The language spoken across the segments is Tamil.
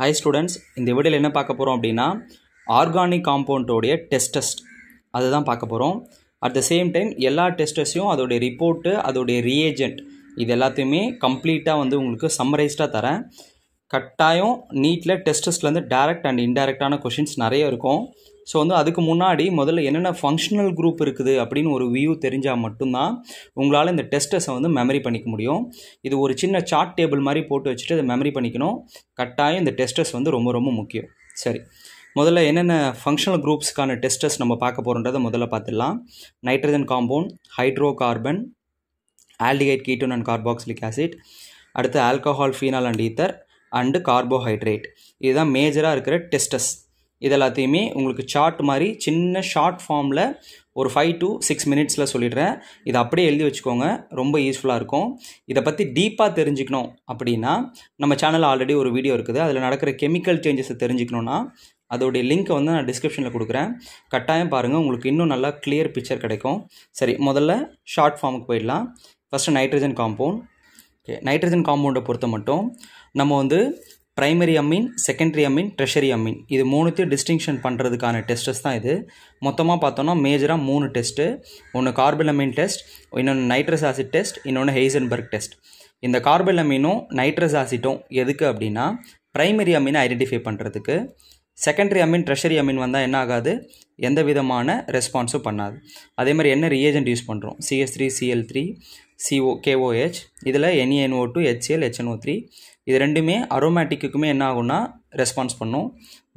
ஹை ஸ்டூடெண்ட்ஸ் இந்த வீடியோவில் என்ன பார்க்க போகிறோம் அப்படின்னா ஆர்கானிக் காம்பவுண்டோடைய டெஸ்டஸ்ட் அதுதான் பார்க்க போகிறோம் அட் த சேம் டைம் எல்லா டெஸ்டஸையும் அதோடைய ரிப்போர்ட்டு அதோடைய ரியேஜெண்ட் இது எல்லாத்தையுமே கம்ப்ளீட்டாக வந்து உங்களுக்கு சம்மரைஸ்டாக தரேன் கட்டாயம் நீட்டில் டெஸ்ட்லேருந்து டேரக்ட் அண்ட் இன்டெரக்டான கொஷின்ஸ் நிறைய இருக்கும் ஸோ வந்து அதுக்கு முன்னாடி முதல்ல என்னென்ன ஃபங்க்ஷனல் குரூப் இருக்குது அப்படின்னு ஒரு வியூ தெரிஞ்சால் மட்டும்தான் உங்களால் இந்த டெஸ்டஸை வந்து மெமரி பண்ணிக்க முடியும் இது ஒரு சின்ன சார்ட் டேபிள் மாதிரி போட்டு வச்சுட்டு அதை மெமரி பண்ணிக்கணும் கட்டாயம் இந்த டெஸ்டஸ் வந்து ரொம்ப ரொம்ப முக்கியம் சரி முதல்ல என்னென்ன ஃபங்க்ஷனல் குரூப்ஸ்க்கான டெஸ்டஸ் நம்ம பார்க்க போகிறோன்றதை முதல்ல பார்த்துடலாம் nitrogen compound hydrocarbon aldehyde ketone and carboxylic acid அடுத்து alcohol phenol and ether and carbohydrate இதுதான் மேஜராக இருக்கிற டெஸ்டஸ் இது எல்லாத்தையுமே உங்களுக்கு சார்ட் மாதிரி சின்ன ஷார்ட் ஃபார்மில் ஒரு ஃபைவ் டு சிக்ஸ் மினிட்ஸில் சொல்லிடுறேன் இதை அப்படியே எழுதி வச்சுக்கோங்க ரொம்ப யூஸ்ஃபுல்லாக இருக்கும் இதை பற்றி டீப்பாக தெரிஞ்சுக்கணும் அப்படின்னா நம்ம சேனலில் ஆல்ரெடி ஒரு வீடியோ இருக்குது அதில் நடக்கிற கெமிக்கல் சேஞ்சஸை தெரிஞ்சுக்கணுன்னா அதோடைய லிங்க்கை வந்து நான் டிஸ்கிரிப்ஷனில் கொடுக்குறேன் கட்டாயம் பாருங்கள் உங்களுக்கு இன்னும் நல்லா கிளியர் பிக்சர் கிடைக்கும் சரி முதல்ல ஷார்ட் ஃபார்முக்கு போயிடலாம் first nitrogen compound okay nitrogen காம்பவுண்டை பொறுத்த மட்டும் நம்ம வந்து primary amine secondary amine tertiary amine இது மூணுத்தையும் டிஸ்டிங்ஷன் பண்ணுறதுக்கான டெஸ்டஸ் தான் இது மொத்தமாக பார்த்தோன்னா மேஜராக மூணு டெஸ்ட்டு ஒன்று அமீன் டெஸ்ட் இன்னொன்று நைட்ரஸ் ஆசிட் டெஸ்ட் இன்னொன்று ஹெய்சன்பர்க் டெஸ்ட் இந்த அமீனும் நைட்ரஸ் ஆசிட்டும் எதுக்கு அப்படின்னா ப்ரைமரி அமீனை ஐடென்டிஃபை பண்ணுறதுக்கு செகண்டரி அமீன் ட்ரெஷரி அமீன் வந்தால் என்ன ஆகாது எந்த விதமான ரெஸ்பான்ஸும் பண்ணாது அதே மாதிரி என்ன ரியேஜென்ட் யூஸ் பண்ணுறோம் CS three CL three CO KOH இதில் NANO two HCl HNO three இது ரெண்டுமே அரோமேட்டிக்குமே என்ன ஆகும்னா ரெஸ்பான்ஸ் பண்ணும்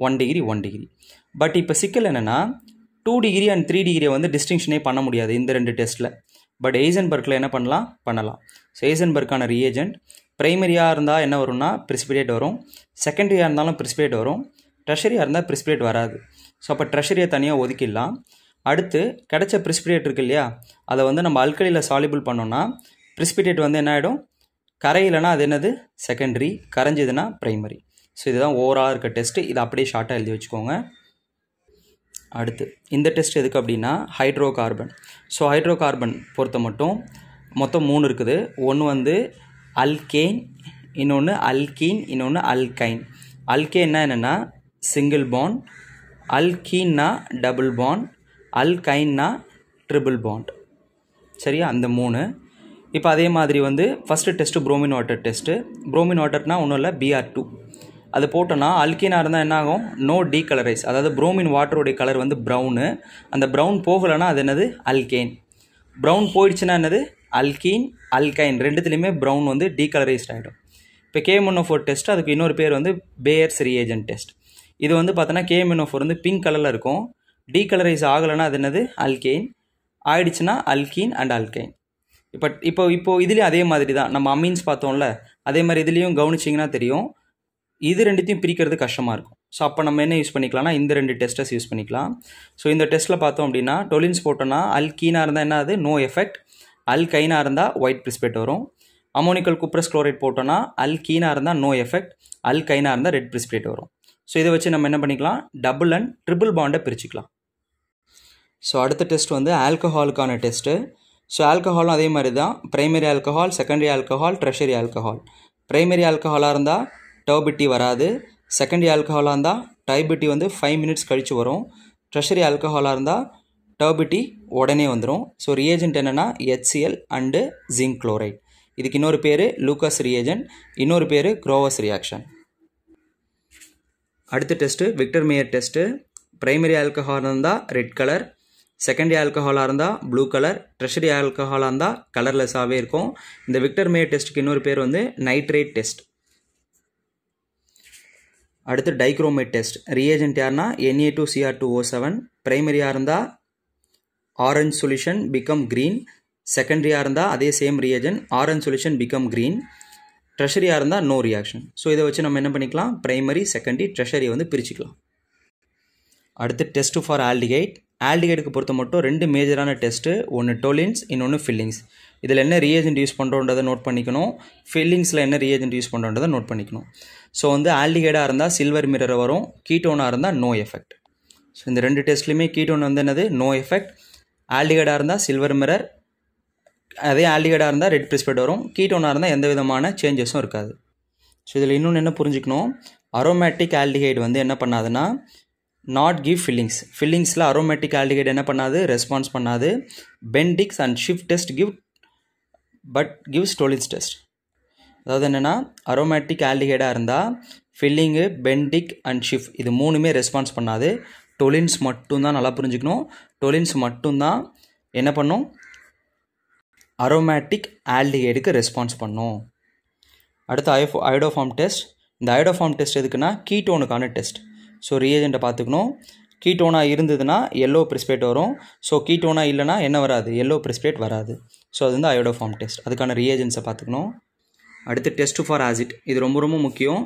one degree one degree but இப்போ சிக்கல் என்னென்னா டூ டிகிரி அண்ட் த்ரீ டிகிரியை வந்து டிஸ்டிங்ஷனே பண்ண முடியாது இந்த ரெண்டு டெஸ்ட்டில் பட் எய்சன்பர்க்கில் என்ன பண்ணலாம் பண்ணலாம் ஸோ எய்சன்பர்க்கான ரீஏஜென்ட் ப்ரைமரியாக இருந்தால் என்ன வரும்னா ப்ரிசிபிடேட் வரும் செகண்டரியாக இருந்தாலும் ப்ரிசிபிடேட் வரும் ட்ரெஷரியாக இருந்தால் ப்ரிசிபிடேட் வராது ஸோ அப்போ ட்ரெஷரியை தனியாக ஒதுக்கிடலாம் அடுத்து கிடச்ச ப்ரிசிபிடேட் இருக்கு இல்லையா அதை வந்து நம்ம அல்கலியில் சாலிபிள் பண்ணோன்னா ப்ரிசிபிடேட் வந்து என்ன ஆகிடும் கரையிலனா அது என்னது செகண்டரி கரைஞ்சதுன்னா ப்ரைமரி ஸோ இதுதான் ஓவராக இருக்க டெஸ்ட்டு இதை அப்படியே ஷார்ட்டாக எழுதி வச்சுக்கோங்க அடுத்து இந்த டெஸ்ட் எதுக்கு அப்படின்னா hydrocarbon so hydrocarbon பொறுத்த மட்டும் மொத்தம் மூணு இருக்குது ஒன்று வந்து அல்கேன் இன்னொன்று அல்கீன் இன்னொன்று அல்கைன் அல்கேன்னா என்னென்னா சிங்கிள் பாண்ட் அல்கீன்னா டபுள் பாண்ட் அல்கைன்னா ட்ரிபிள் பாண்ட் சரியா அந்த மூணு இப்போ அதே மாதிரி வந்து first test bromine water test bromine வாட்டர்னால் ஒன்றும் இல்லை பிஆர் டூ அது போட்டோன்னா அல்கினாக இருந்தால் என்ன ஆகும் நோ டீ கலரைஸ் அதாவது ப்ரோமின் வாட்டருடைய கலர் வந்து ப்ரௌனு அந்த ப்ரௌன் போகலைன்னா அது என்னது அல்கெயின் ப்ரௌன் போயிடுச்சுன்னா என்னது அல்கீன் அல்கைன் ரெண்டுத்துலேயுமே ப்ரௌன் வந்து டீ கலரைஸ்ட் ஆகிடும் இப்போ கேமனோஃபோர் டெஸ்ட் அதுக்கு இன்னொரு பேர் வந்து பேயர்ஸ் ஏஜென்ட் டெஸ்ட் இது வந்து பார்த்தோன்னா கேமனோஃபோர் வந்து பிங்க் கலரில் இருக்கும் டீ கலரைஸ் ஆகலைன்னா அது என்னது அல்கெயின் ஆயிடுச்சுன்னா அல்கீன் அண்ட் அல்கைன் பட் இப்போ இப்போது இதுலேயும் அதே மாதிரி தான் நம்ம அமீன்ஸ் பார்த்தோம்ல அதே மாதிரி இதுலேயும் கவனிச்சிங்கன்னா தெரியும் இது ரெண்டுத்தையும் பிரிக்கிறது கஷ்டமாக இருக்கும் ஸோ அப்போ நம்ம என்ன யூஸ் பண்ணிக்கலாம்னா இந்த ரெண்டு டெஸ்ட்டஸ் யூஸ் பண்ணிக்கலாம் ஸோ இந்த டெஸ்ட்டில் பார்த்தோம் அப்படின்னா டொலின்ஸ் போட்டோன்னா அல் கீனாக இருந்தால் என்ன ஆகுது நோ எஃபெக்ட் அல் கைனாக இருந்தால் ஒயிட் பிரிஸ்பேட் வரும் அமோனிக்கல் குப்ரஸ் குளோரைட் போட்டோன்னா அல் கீனாக இருந்தால் நோ எஃபெக்ட் அல் கைனாக இருந்தால் ரெட் பிரிஸ்பேட் வரும் ஸோ இதை வச்சு நம்ம என்ன பண்ணிக்கலாம் டபுள் அண்ட் ட்ரிபிள் பாண்டை பிரிச்சுக்கலாம் ஸோ அடுத்த டெஸ்ட் வந்து ஆல்கஹாலுக்கான டெஸ்ட்டு ஸோ ஆல்கஹாலும் அதே மாதிரி தான் primary alcohol secondary alcohol tertiary alcohol primary ஆல்கஹாலாக இருந்தால் டோபிட்டி வராது செகண்டரி ஆல்கஹாலாக இருந்தால் டைபிட்டி வந்து ஃபைவ் மினிட்ஸ் கழித்து வரும் ட்ரெஷரி ஆல்கஹாலாக இருந்தால் டர்பிட்டி உடனே வந்துடும் ஸோ ரியேஜென்ட் என்னென்னா ஹெச்சிஎல் அண்டு ஜிங்க் குளோரைட் இதுக்கு இன்னொரு பேர் லூக்கஸ் ரியேஜன் இன்னொரு பேர் க்ரோவஸ் ரியாக்ஷன் அடுத்த test Victor Meyer test primary alcohol இருந்தால் ரெட் கலர் செகண்டரி ஆல்கஹாலாக இருந்தால் ப்ளூ கலர் ட்ரெஷரி ஆல்கஹாலாக இருந்தால் கலர்லெஸ்ஸாகவே இருக்கும் இந்த விக்டர் மே டெஸ்ட்டுக்கு இன்னொரு பேர் வந்து நைட்ரேட் டெஸ்ட் அடுத்து டைக்ரோமேட் டெஸ்ட் ரியேஜென்ட் யார்னா NA two CR two O seven பிரைமரியாக இருந்தால் ஆரஞ்ச் சொல்யூஷன் பிகம் க்ரீன் செகண்டரியாக இருந்தால் அதே same reagent orange solution become green ட்ரெஷரியாக இருந்தால் நோ ரியாக்ஷன் ஸோ இதை வச்சு நம்ம என்ன பண்ணிக்கலாம் ப்ரைமரி செகண்டரி ட்ரெஷரி வந்து பிரிச்சுக்கலாம் அடுத்து டெஸ்ட் ஃபார் ஆல்டிகைட் ஆல்டிகேட்டுக்கு பொறுத்த மட்டும் ரெண்டு மேஜரான டெஸ்ட்டு ஒன்று டோலின்ஸ் இன்னொன்று ஃபில்லிங்ஸ் இதில் என்ன ரியேஜென்ட் யூஸ் பண்ணுறோன்றதை நோட் பண்ணிக்கணும் ஃபில்லிங்ஸில் என்ன ரியேஜென்ட் யூஸ் பண்ணுறோன்றதை நோட் பண்ணிக்கணும் ஸோ வந்து ஆல்டிகேடாக இருந்தால் சில்வர் மிரர் வரும் கீட்டோனாக இருந்தால் நோ எஃபெக்ட் ஸோ இந்த ரெண்டு டெஸ்ட்லேயுமே கீட்டோன் வந்து என்னது நோ எஃபெக்ட் ஆல்டிகேடாக இருந்தால் சில்வர் மிரர் அதே ஆல்டிகேடாக இருந்தால் ரெட் ப்ரிஸ்பெட் வரும் கீட்டோனாக இருந்தால் எந்த விதமான சேஞ்சஸும் இருக்காது ஸோ இதில் இன்னொன்று என்ன புரிஞ்சுக்கணும் அரோமேட்டிக் ஆல்டிகைடு வந்து என்ன பண்ணாதுன்னா நாட் கிவ் ஃபில்லிங்ஸ் ஃபில்லிங்ஸில் அரோமேட்டிக் ஆல்டிகைட் என்ன பண்ணாது ரெஸ்பான்ஸ் பண்ணாது பென்டிக்ஸ் அண்ட் ஷிஃப்ட் test give but give Tollens test அதாவது என்னென்னா அரோமேட்டிக் ஆல்டிகைடாக இருந்தால் ஃபில்லிங்கு பென்டிக் அண்ட் ஷிஃப்ட் இது மூணுமே ரெஸ்பான்ஸ் பண்ணாது டொலின்ஸ் மட்டும்தான் நல்லா புரிஞ்சுக்கணும் டொலின்ஸ் மட்டும்தான் என்ன பண்ணும் அரோமேட்டிக் ஆல்டிகைடுக்கு ரெஸ்பான்ஸ் பண்ணும் அடுத்து ஐஃபோ ஐடோஃபார்ம் டெஸ்ட் இந்த ஐடோஃபார்ம் டெஸ்ட் எதுக்குன்னா கீட்டோனுக்கான டெஸ்ட் ஸோ ரியேஜெண்ட்டை பார்த்துக்கணும் கீட்டோனாக இருந்ததுன்னா எல்லோ ப்ரிஸ்பேட் வரும் ஸோ கீட்டோனாக இல்லைனா என்ன வராது எல்லோ ப்ரிஸ்பேட் வராது ஸோ அது வந்து அயோடோஃபார்ம் டெஸ்ட் அதுக்கான ரியேஜென்ஸை பார்த்துக்கணும் அடுத்து டெஸ்ட் ஃபார் ஆசிட் இது ரொம்ப ரொம்ப முக்கியம்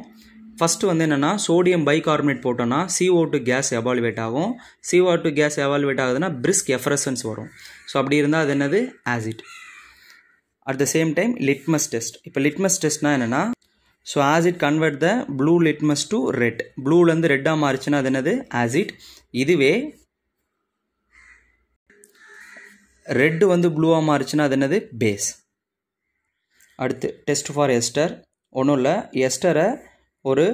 ஃபஸ்ட்டு வந்து என்னென்னா சோடியம் பை கார்பனேட் போட்டோன்னா சிஓ டூ கேஸ் எவால்வேட் ஆகும் சிஓ டூ கேஸ் எவால்வேட் ஆகுதுன்னா பிரிஸ்க் எஃப்ரசன்ஸ் வரும் ஸோ அப்படி இருந்தால் அது என்னது acid at the same time litmus test இப்போ லிட்மஸ் டெஸ்ட்னா என்னென்னா so acid convert the blue litmus to red ப்ளூலேருந்து ரெட்டாக மாறிச்சுன்னா அது என்னது ஆசிட் இதுவே ரெட்டு வந்து ப்ளூவாக மாறிச்சுன்னா அது என்னது பேஸ் அடுத்து டெஸ்ட் ஃபார் எஸ்டர் ஒன்றும் இல்லை எஸ்டரை ஒரு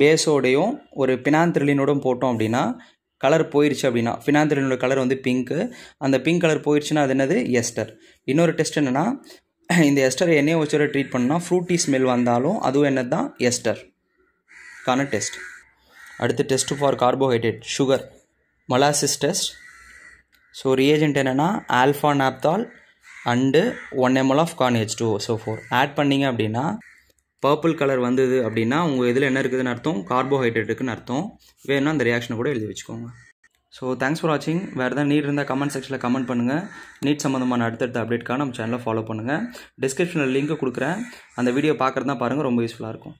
பேஸோடையும் ஒரு பினாந்திரலினோடும் போட்டோம் அப்படின்னா கலர் போயிடுச்சு அப்படின்னா ஃபினாந்திரனோட கலர் வந்து பிங்க்கு அந்த பிங்க் கலர் போயிடுச்சுன்னா அது என்னது எஸ்டர் இன்னொரு டெஸ்ட் என்னென்னா இந்த எஸ்டர் எண்ணெயை வச்சுரை ட்ரீட் பண்ணால் ஃப்ரூட்டி ஸ்மெல் வந்தாலும் அதுவும் என்ன தான் எஸ்டர் கான டெஸ்ட் அடுத்து test for carbohydrate sugar Molisch test so reagent என்னென்னா alpha naphthol and one ml of கார்ன் H two SO four add பண்ணிங்க அப்படின்னா பர்பிள் கலர் வந்தது அப்படின்னா உங்கள் இதில் என்ன இருக்குதுன்னு அர்த்தம் கார்போஹைட்ரேட் அர்த்தம் வேணும்னா அந்த ரியாக்ஷனை கூட எழுதி வச்சுக்கோங்க ஸோ தேங்க்ஸ் ஃபார் வாட்சிங் வேறு எதாவது நீட் இருந்தால் கமெண்ட் செக்ஷனில் கமெண்ட் பண்ணுங்கள் நீட் சம்மந்தமான அடுத்தடுத்த அப்டேட்காக நம்ம சேனலை ஃபாலோ பண்ணுங்கள் டிஸ்கிரிப்ஷனில் லிங்க் கொடுக்குறேன் அந்த வீடியோ பார்க்குறது பாருங்கள் ரொம்ப யூஸ்ஃபுல்லாக இருக்கும்